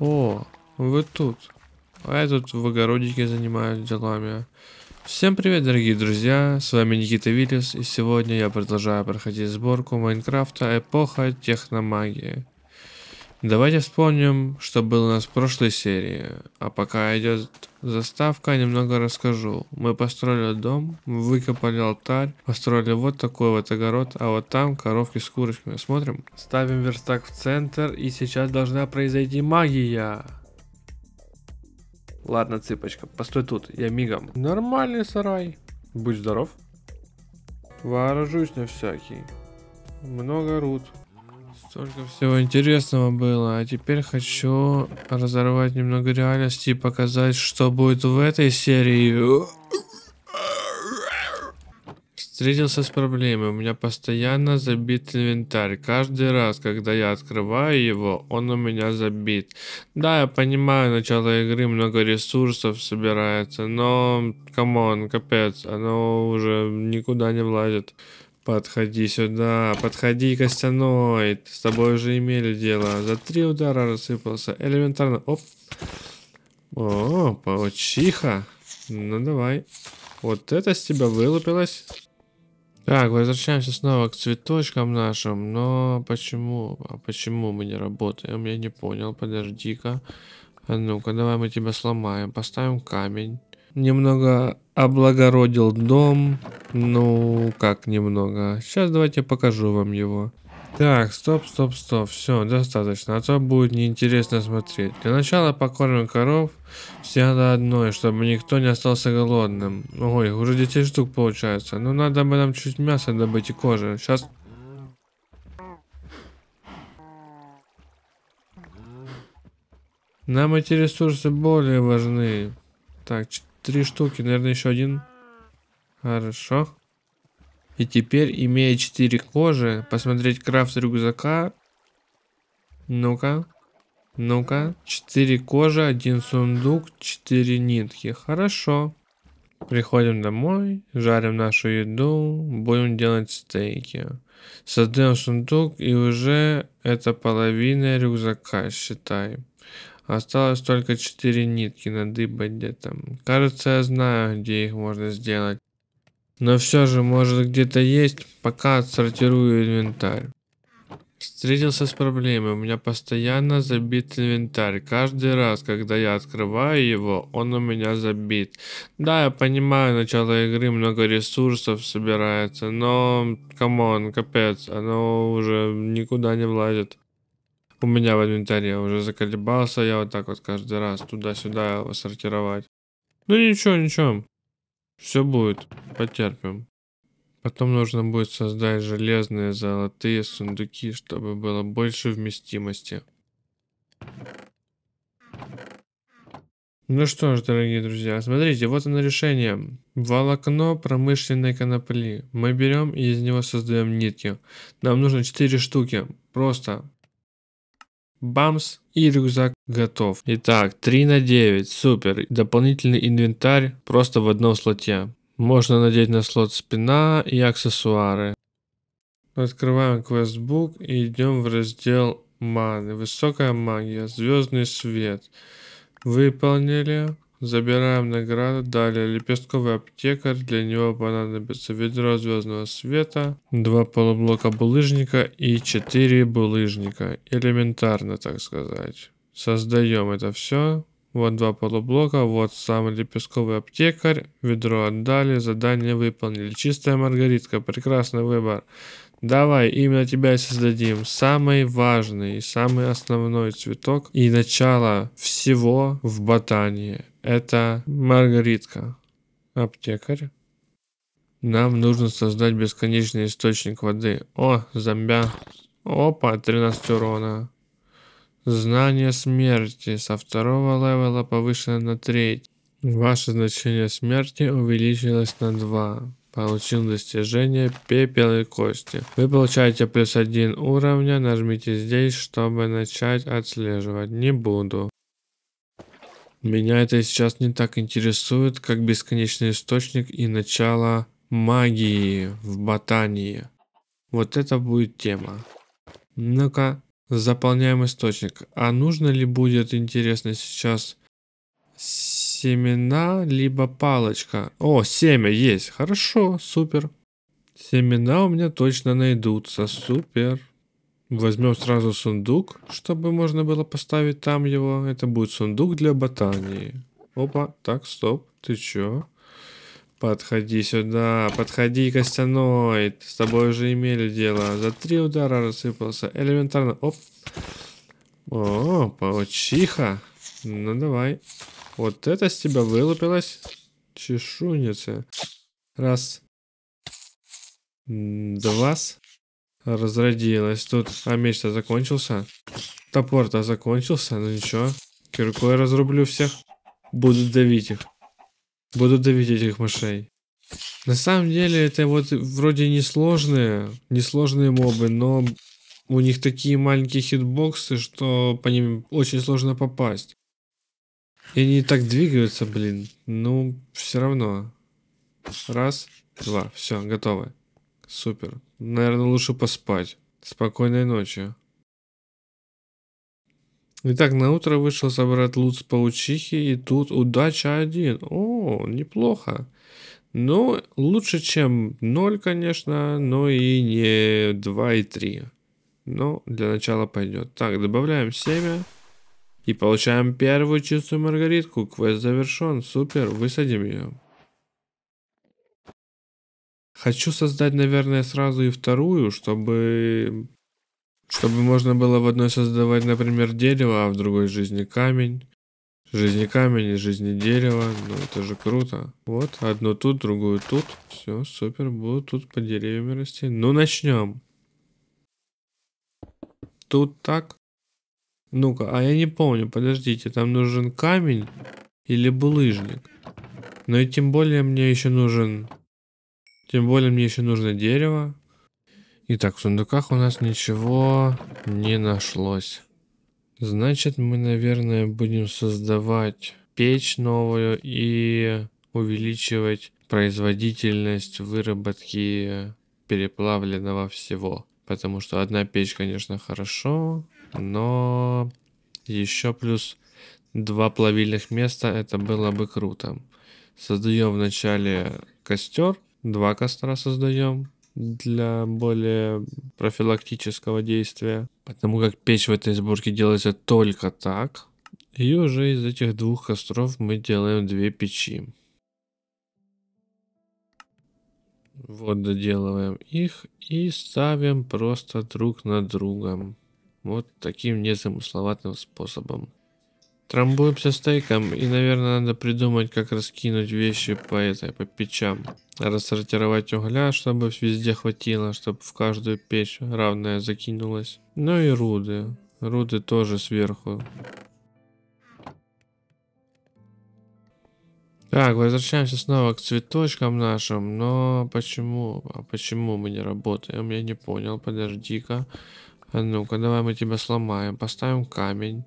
О, вы тут. А я тут в огородике занимаюсь делами. Всем привет, дорогие друзья, с вами Никита Виллис, и сегодня я продолжаю проходить сборку Майнкрафта Эпоха Техномагии. Давайте вспомним, что было у нас в прошлой серии, а пока идет Заставка, немного расскажу. Мы построили дом, выкопали алтарь, построили вот такой вот огород, а вот там коровки с курочками. Смотрим. Ставим верстак в центр, и сейчас должна произойти магия. Ладно, цыпочка, постой тут, я мигом. Нормальный сарай. Будь здоров. Вооружусь на всякий. Много руд. Столько всего интересного было, а теперь хочу разорвать немного реальности и показать, что будет в этой серии. Встретился с проблемой, у меня постоянно забит инвентарь. Каждый раз, когда я открываю его, он у меня забит. Да, я понимаю, начало игры много ресурсов собирается, но, камон, капец, оно уже никуда не влазит. Подходи сюда, подходи, костяной. С тобой уже имели дело. За три удара рассыпался. Элементарно. Оп. О, паучиха. Ну давай. Вот это с тебя вылупилось. Так, возвращаемся снова к цветочкам нашим. Но почему? А почему мы не работаем? Я не понял. Подожди-ка. А ну-ка, давай мы тебя сломаем. Поставим камень немного облагородил дом. Ну, как немного. Сейчас давайте покажу вам его. Так, стоп, стоп, стоп. Все, достаточно. А то будет неинтересно смотреть. Для начала покормим коров все до одной, чтобы никто не остался голодным. Ой, уже 10 штук получается. Ну, надо бы нам чуть мяса добыть и кожи. Сейчас... Нам эти ресурсы более важны. Так, три штуки, наверное, еще один. Хорошо. И теперь, имея четыре кожи, посмотреть крафт рюкзака. Ну-ка. Ну-ка. 4 кожи, один сундук, четыре нитки. Хорошо. Приходим домой, жарим нашу еду, будем делать стейки. Создаем сундук и уже это половина рюкзака, считай. Осталось только четыре нитки надыбать где-то. Кажется, я знаю, где их можно сделать. Но все же, может где-то есть, пока отсортирую инвентарь. Встретился с проблемой, у меня постоянно забит инвентарь. Каждый раз, когда я открываю его, он у меня забит. Да, я понимаю, начало игры много ресурсов собирается, но, камон, капец, оно уже никуда не влазит у меня в инвентаре. Уже заколебался я вот так вот каждый раз туда-сюда его сортировать. Ну ничего, ничего. Все будет. Потерпим. Потом нужно будет создать железные золотые сундуки, чтобы было больше вместимости. Ну что ж, дорогие друзья, смотрите, вот оно решение. Волокно промышленной конопли. Мы берем и из него создаем нитки. Нам нужно 4 штуки. Просто бамс, и рюкзак готов. Итак, 3 на 9, супер. Дополнительный инвентарь просто в одном слоте. Можно надеть на слот спина и аксессуары. Открываем квестбук и идем в раздел маны. Высокая магия, звездный свет. Выполнили. Забираем награды, Далее лепестковый аптекарь. Для него понадобится ведро звездного света, два полублока булыжника и четыре булыжника. Элементарно, так сказать. Создаем это все. Вот два полублока, вот самый лепестковый аптекарь. Ведро отдали, задание выполнили. Чистая маргаритка, прекрасный выбор. Давай, именно тебя и создадим. Самый важный и самый основной цветок и начало всего в ботании. Это Маргаритка, аптекарь. Нам нужно создать бесконечный источник воды. О, зомбя. Опа, 13 урона. Знание смерти со второго левела повышено на треть. Ваше значение смерти увеличилось на 2. Получил достижение пепел и кости. Вы получаете плюс 1 уровня. Нажмите здесь, чтобы начать отслеживать. Не буду. Меня это сейчас не так интересует, как бесконечный источник и начало магии в ботании. Вот это будет тема. Ну-ка, заполняем источник. А нужно ли будет интересно сейчас семена, либо палочка? О, семя есть. Хорошо, супер. Семена у меня точно найдутся. Супер. Возьмем сразу сундук, чтобы можно было поставить там его. Это будет сундук для ботании. Опа, так, стоп, ты чё? Подходи сюда, подходи, Костяной. С тобой уже имели дело. За три удара рассыпался. Элементарно. Оп. О, паучиха. Ну давай. Вот это с тебя вылупилась. Чешуница. Раз. Два разродилась. Тут, а меч-то закончился? Топор-то закончился? Ну ничего. Киркой разрублю всех. Буду давить их. Буду давить этих мышей. На самом деле, это вот вроде несложные, несложные мобы, но у них такие маленькие хитбоксы, что по ним очень сложно попасть. И они так двигаются, блин. Ну, все равно. Раз, два, все, готовы. Супер. Наверное, лучше поспать. Спокойной ночи. Итак, на утро вышел собрать лут с паучихи, и тут удача один. О, неплохо. Ну, лучше, чем 0, конечно, но и не 2 и 3. Но для начала пойдет. Так, добавляем семя. И получаем первую чистую маргаритку. Квест завершен. Супер, высадим ее. Хочу создать, наверное, сразу и вторую, чтобы... Чтобы можно было в одной создавать, например, дерево, а в другой жизни камень. Жизни камень и жизни дерево. Ну, это же круто. Вот, одну тут, другую тут. Все, супер, буду тут по деревьям расти. Ну, начнем. Тут так. Ну-ка, а я не помню, подождите, там нужен камень или булыжник. Но и тем более мне еще нужен тем более мне еще нужно дерево. Итак, в сундуках у нас ничего не нашлось. Значит, мы, наверное, будем создавать печь новую и увеличивать производительность выработки переплавленного всего. Потому что одна печь, конечно, хорошо, но еще плюс два плавильных места, это было бы круто. Создаем вначале костер, два костра создаем для более профилактического действия. Потому как печь в этой сборке делается только так. И уже из этих двух костров мы делаем две печи. Вот доделываем их и ставим просто друг на друга. Вот таким незамысловатым способом. Трамбуем Трамбуемся стейком, и, наверное, надо придумать, как раскинуть вещи по этой, по печам. Рассортировать угля, чтобы везде хватило, чтобы в каждую печь равная закинулась. Ну и руды. Руды тоже сверху. Так, возвращаемся снова к цветочкам нашим, но почему, а почему мы не работаем, я не понял, подожди-ка. А ну-ка, давай мы тебя сломаем, поставим камень.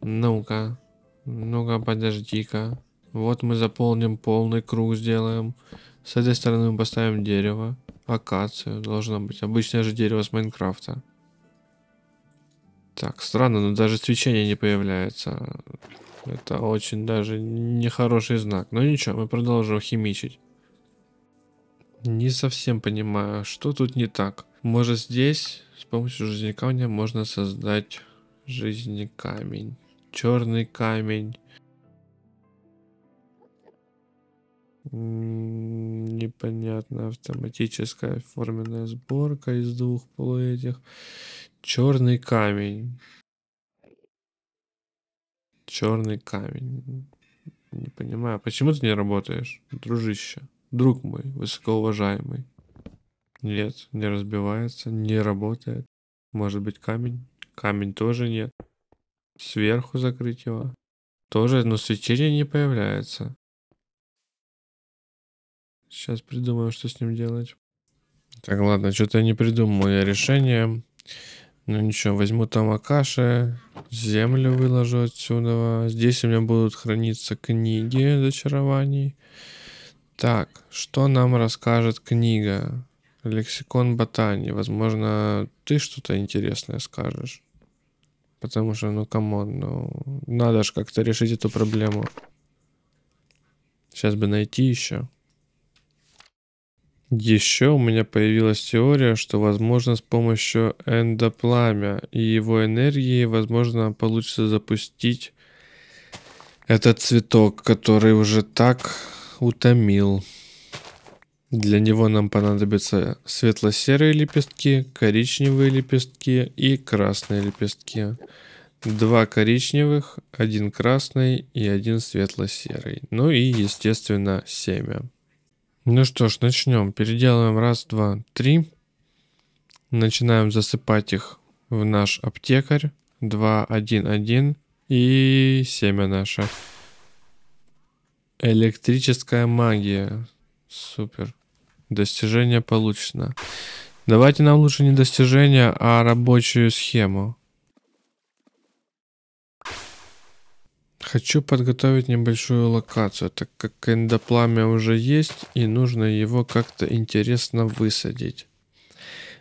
Ну-ка. Ну-ка, подожди-ка. Вот мы заполним полный круг, сделаем. С этой стороны мы поставим дерево. Акацию должно быть. Обычное же дерево с Майнкрафта. Так, странно, но даже свечение не появляется. Это очень даже нехороший знак. Но ну ничего, мы продолжим химичить. Не совсем понимаю, что тут не так. Может здесь с помощью жизнекамня можно создать жизнекамень черный камень. Непонятно, автоматическая форменная сборка из двух полуэтих. Черный камень. Черный камень. Не понимаю, а почему ты не работаешь, дружище? Друг мой, высокоуважаемый. Нет, не разбивается, не работает. Может быть камень? Камень тоже нет сверху закрыть его. Тоже, но свечение не появляется. Сейчас придумаю что с ним делать. Так, ладно, что-то я не придумал я решение. Ну ничего, возьму там Акаши, землю выложу отсюда. Здесь у меня будут храниться книги зачарований. Так, что нам расскажет книга? Лексикон ботании. Возможно, ты что-то интересное скажешь. Потому что, ну, камон, ну, надо же как-то решить эту проблему. Сейчас бы найти еще. Еще у меня появилась теория, что возможно с помощью эндопламя и его энергии возможно получится запустить этот цветок, который уже так утомил. Для него нам понадобятся светло-серые лепестки, коричневые лепестки и красные лепестки. Два коричневых, один красный и один светло-серый. Ну и, естественно, семя. Ну что ж, начнем. Переделаем раз, два, три. Начинаем засыпать их в наш аптекарь. Два, один, один и семя наше. Электрическая магия. Супер. Достижение получено. Давайте нам лучше не достижение, а рабочую схему. Хочу подготовить небольшую локацию, так как эндопламя уже есть и нужно его как-то интересно высадить.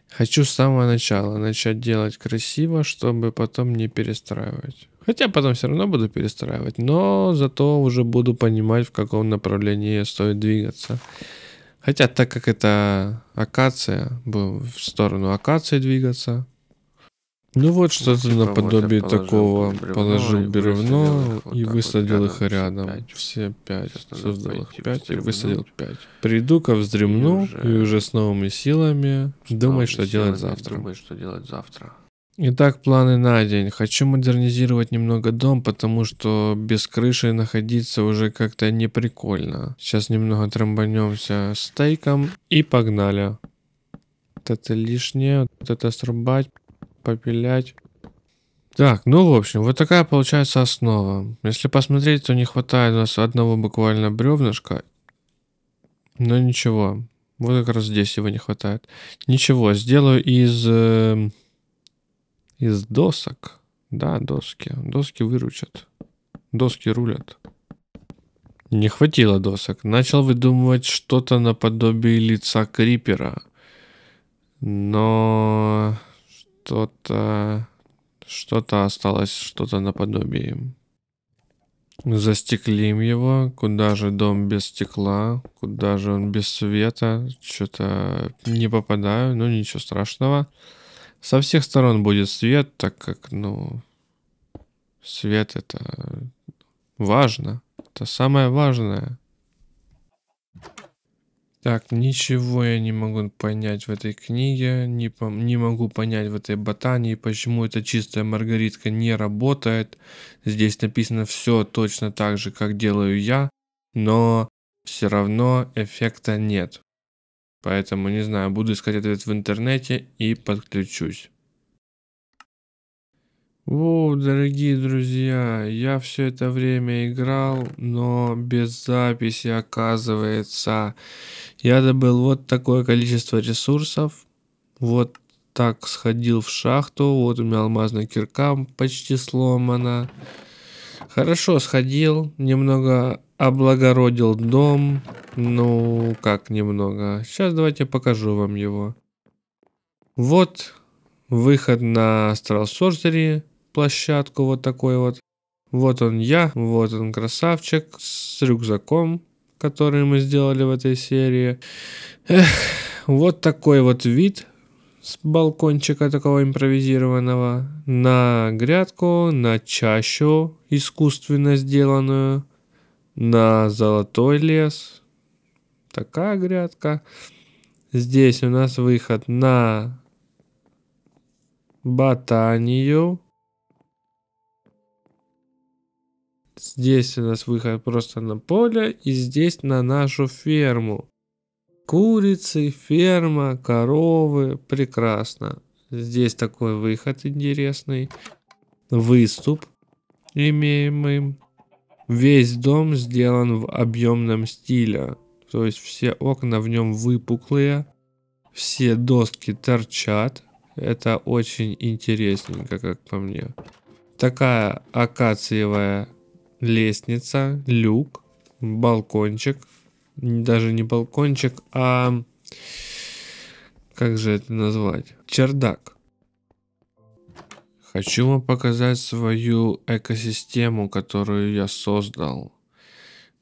Хочу с самого начала начать делать красиво, чтобы потом не перестраивать. Хотя потом все равно буду перестраивать, но зато уже буду понимать, в каком направлении стоит двигаться. Хотя, так как это акация, буду в сторону акации двигаться. Ну вот что-то наподобие положил, такого. Ну, бревно, положил бревно и высадил их, вот и высадил вот их рядом. Пять. Все пять. Сейчас Создал их пять и высадил пять. Приду-ка вздремну и уже, и уже с новыми силами думать, что, делать завтра. думать что делать завтра. Итак, планы на день. Хочу модернизировать немного дом, потому что без крыши находиться уже как-то неприкольно. Сейчас немного трамбанемся стейком и погнали. Вот это лишнее, вот это срубать, попилять. Так, ну в общем, вот такая получается основа. Если посмотреть, то не хватает у нас одного буквально бревнышка. Но ничего. Вот как раз здесь его не хватает. Ничего, сделаю из... Э, из досок. Да, доски. Доски выручат. Доски рулят. Не хватило досок. Начал выдумывать что-то наподобие лица Крипера. Но что-то... Что-то осталось, что-то наподобие Застеклим его. Куда же дом без стекла? Куда же он без света? Что-то не попадаю, но ну, ничего страшного. Со всех сторон будет свет, так как, ну, свет это важно. Это самое важное. Так, ничего я не могу понять в этой книге, не, по не могу понять в этой ботании, почему эта чистая маргаритка не работает. Здесь написано все точно так же, как делаю я, но все равно эффекта нет. Поэтому, не знаю, буду искать ответ в интернете и подключусь. Воу, дорогие друзья, я все это время играл, но без записи оказывается. Я добыл вот такое количество ресурсов, вот так сходил в шахту, вот у меня алмазная кирка почти сломана. Хорошо сходил, немного облагородил дом, ну, как немного. Сейчас давайте покажу вам его. Вот выход на Astral Sorcery площадку вот такой вот. Вот он я, вот он красавчик с рюкзаком, который мы сделали в этой серии. Эх, вот такой вот вид с балкончика такого импровизированного на грядку, на чащу искусственно сделанную, на золотой лес, такая грядка. Здесь у нас выход на ботанию. Здесь у нас выход просто на поле и здесь на нашу ферму. Курицы, ферма, коровы, прекрасно. Здесь такой выход интересный. Выступ имеем мы. Весь дом сделан в объемном стиле. То есть все окна в нем выпуклые, все доски торчат. Это очень интересненько, как по мне. Такая акациевая лестница, люк, балкончик. Даже не балкончик, а... Как же это назвать? Чердак. Хочу вам показать свою экосистему, которую я создал.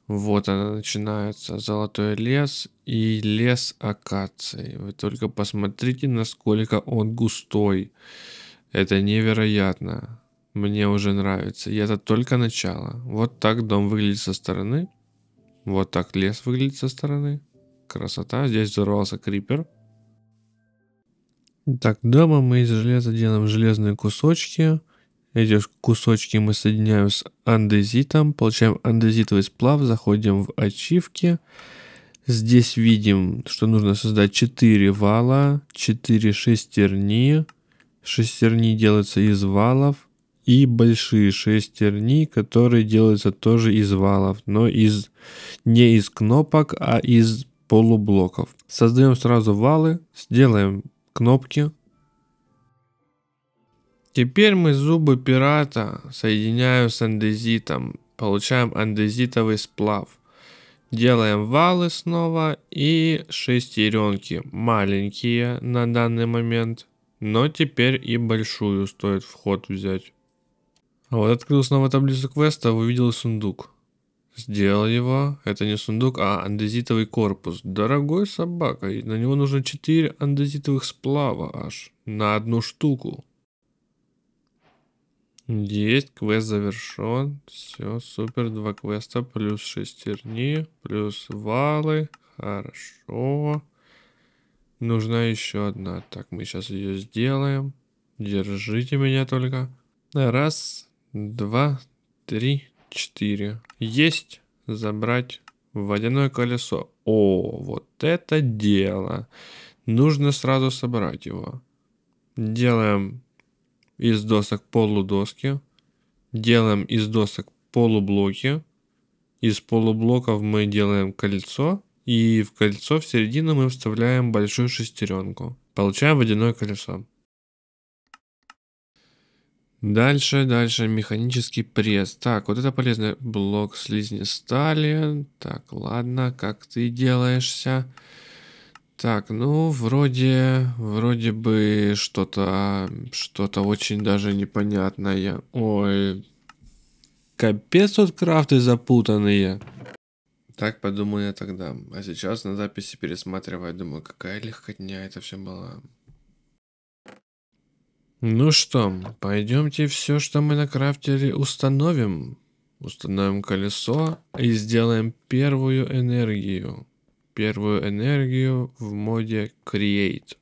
Вот она начинается, золотой лес и лес акации. Вы только посмотрите, насколько он густой. Это невероятно. Мне уже нравится. И это только начало. Вот так дом выглядит со стороны. Вот так лес выглядит со стороны. Красота. Здесь взорвался крипер. Так, дома мы из железа делаем железные кусочки эти кусочки мы соединяем с андезитом, получаем андезитовый сплав, заходим в ачивки. Здесь видим, что нужно создать 4 вала, 4 шестерни. Шестерни делаются из валов и большие шестерни, которые делаются тоже из валов, но из не из кнопок, а из полублоков. Создаем сразу валы, сделаем кнопки, Теперь мы зубы пирата соединяем с андезитом. Получаем андезитовый сплав. Делаем валы снова и шестеренки. Маленькие на данный момент. Но теперь и большую стоит вход взять. А вот открыл снова таблицу квеста, увидел сундук. Сделал его. Это не сундук, а андезитовый корпус. Дорогой собака. На него нужно 4 андезитовых сплава аж. На одну штуку. Есть, квест завершен. Все, супер, два квеста, плюс шестерни, плюс валы. Хорошо. Нужна еще одна. Так, мы сейчас ее сделаем. Держите меня только. Раз, два, три, четыре. Есть. Забрать водяное колесо. О, вот это дело. Нужно сразу собрать его. Делаем из досок полудоски, делаем из досок полублоки, из полублоков мы делаем кольцо, и в кольцо в середину мы вставляем большую шестеренку. Получаем водяное колесо. Дальше, дальше, механический пресс. Так, вот это полезный блок слизни стали. Так, ладно, как ты делаешься? Так, ну, вроде, вроде бы что-то, что-то очень даже непонятное. Ой, капец тут крафты запутанные. Так подумал я тогда. А сейчас на записи пересматривая, думаю, какая легкотня это все была. Ну что, пойдемте все, что мы накрафтили, установим. Установим колесо и сделаем первую энергию первую энергию в моде Create.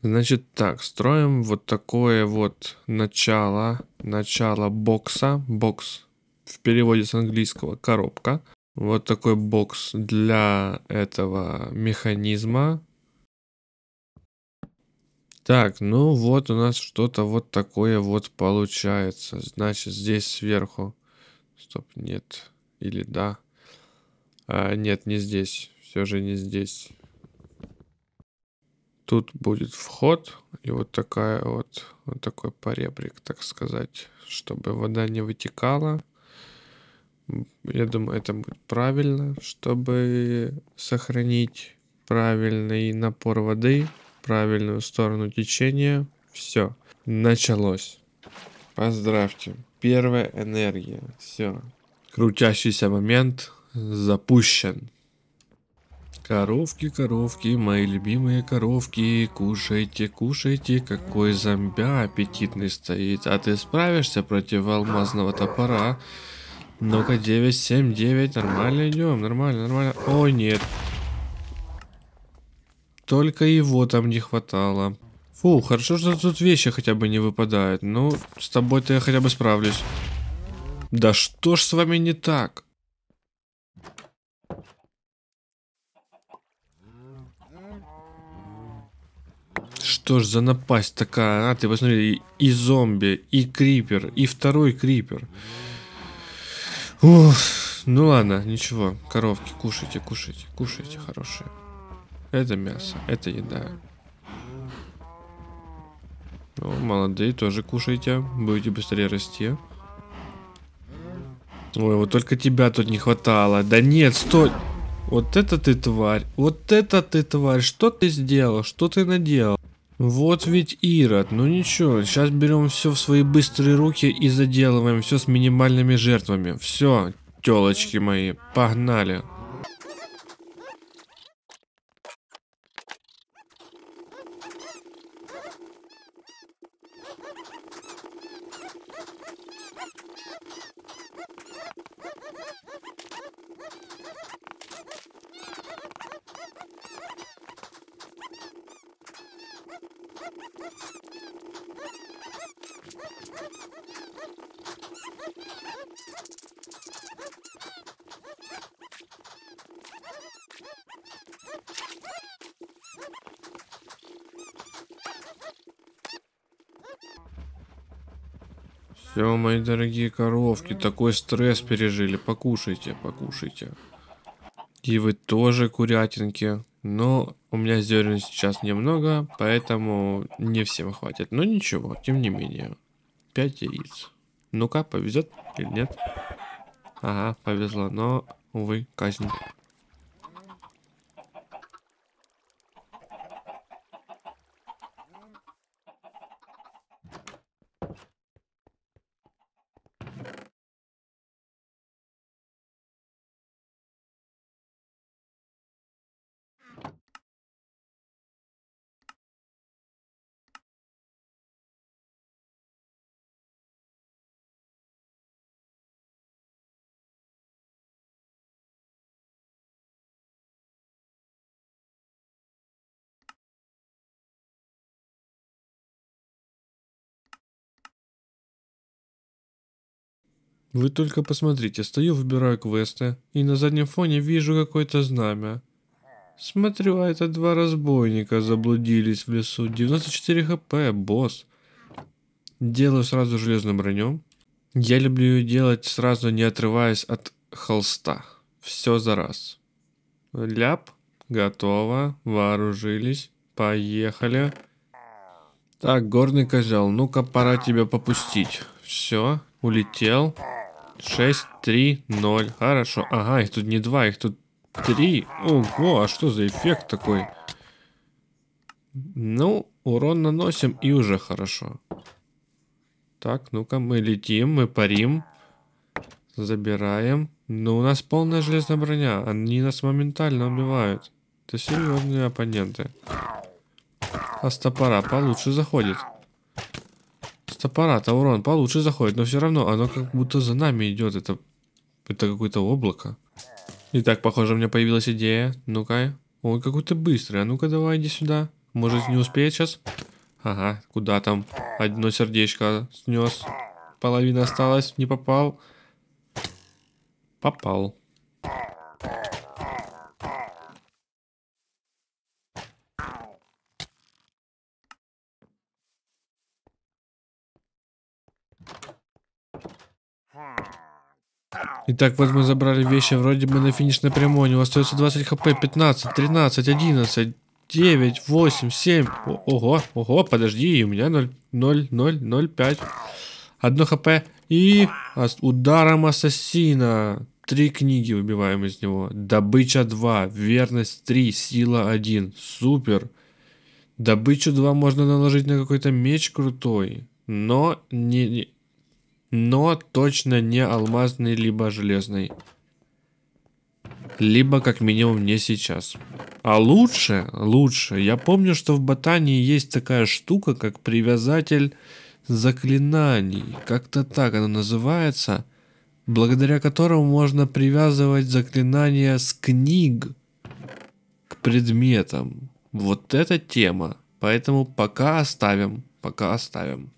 Значит так, строим вот такое вот начало, начало бокса, бокс в переводе с английского коробка. Вот такой бокс для этого механизма. Так, ну вот у нас что-то вот такое вот получается. Значит, здесь сверху. Стоп, нет. Или да. А, нет, не здесь. Все же не здесь. Тут будет вход и вот такая вот, вот такой поребрик, так сказать, чтобы вода не вытекала. Я думаю, это будет правильно, чтобы сохранить правильный напор воды, правильную сторону течения. Все, началось. Поздравьте, первая энергия, все. Крутящийся момент, запущен. Коровки, коровки, мои любимые коровки, кушайте, кушайте, какой зомбя аппетитный стоит. А ты справишься против алмазного топора? Ну-ка, 9, 7, 9, нормально идем, нормально, нормально. О, нет. Только его там не хватало. Фу, хорошо, что тут вещи хотя бы не выпадают. Ну, с тобой-то я хотя бы справлюсь. Да что ж с вами не так? Что ж за напасть такая? А, ты посмотри, и зомби, и крипер, и второй крипер. Ух, ну ладно, ничего. Коровки, кушайте, кушайте, кушайте, хорошие. Это мясо, это еда. О, ну, молодые, тоже кушайте. Будете быстрее расти. Ой, вот только тебя тут не хватало. Да нет, стой! Вот это ты тварь, вот это ты тварь, что ты сделал, что ты наделал? Вот ведь Ирод, ну ничего, сейчас берем все в свои быстрые руки и заделываем все с минимальными жертвами. Все, телочки мои, погнали. Все, мои дорогие коровки, такой стресс пережили. Покушайте, покушайте. И вы тоже курятинки. Но ну, у меня зерен сейчас немного, поэтому не всем хватит. Но ничего, тем не менее. 5 яиц. Ну-ка, повезет или нет? Ага, повезло, но, увы, казнь. Вы только посмотрите, стою, выбираю квесты, и на заднем фоне вижу какое-то знамя. Смотрю, а это два разбойника заблудились в лесу. 94 хп, босс. Делаю сразу железным бронем. Я люблю ее делать сразу, не отрываясь от холста. Все за раз. Ляп. Готово. Вооружились. Поехали. Так, горный козел, ну-ка пора тебя попустить. Все, улетел. 6, 3, 0. Хорошо. Ага, их тут не 2, их тут 3. Ого, а что за эффект такой? Ну, урон наносим и уже хорошо. Так, ну-ка, мы летим, мы парим. Забираем. Но ну, у нас полная железная броня. Они нас моментально убивают. Это серьезные оппоненты. А стопора получше заходит. С аппарата урон получше заходит, но все равно оно как будто за нами идет. Это, это какое-то облако. Итак, похоже, у меня появилась идея. Ну-ка. Он какой-то быстрый. А ну-ка, давай, иди сюда. Может, не успеет сейчас? Ага, куда там? Одно сердечко снес. Половина осталась, не попал. Попал. Итак, вот мы забрали вещи, вроде бы на финишной прямой. У него остается 20 хп, 15, 13, 11, 9, 8, 7. О, ого, ого, подожди, у меня 0, 0, 0, 0, 5. Одно хп. И ударом ассасина. Три книги убиваем из него. Добыча 2, верность 3, сила 1. Супер. Добычу 2 можно наложить на какой-то меч крутой. Но не, не, но точно не алмазный, либо железный. Либо как минимум не сейчас. А лучше, лучше. Я помню, что в ботании есть такая штука, как привязатель заклинаний. Как-то так она называется. Благодаря которому можно привязывать заклинания с книг к предметам. Вот эта тема. Поэтому пока оставим. Пока оставим.